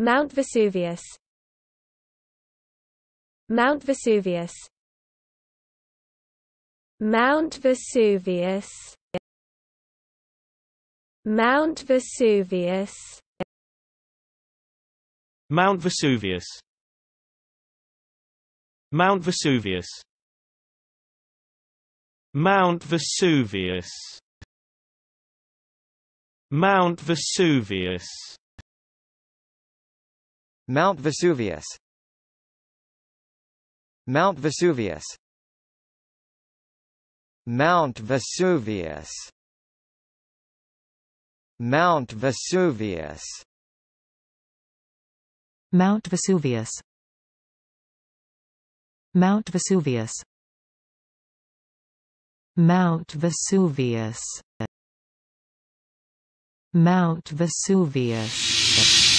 Mount Vesuvius Mount Vesuvius Mount Vesuvius Mount Vesuvius Mount Vesuvius Mount Vesuvius Mount Vesuvius Mount Vesuvius Mount Vesuvius Mount Vesuvius Mount Vesuvius Mount Vesuvius Mount Vesuvius Mount Vesuvius Mount Vesuvius Mount Vesuvius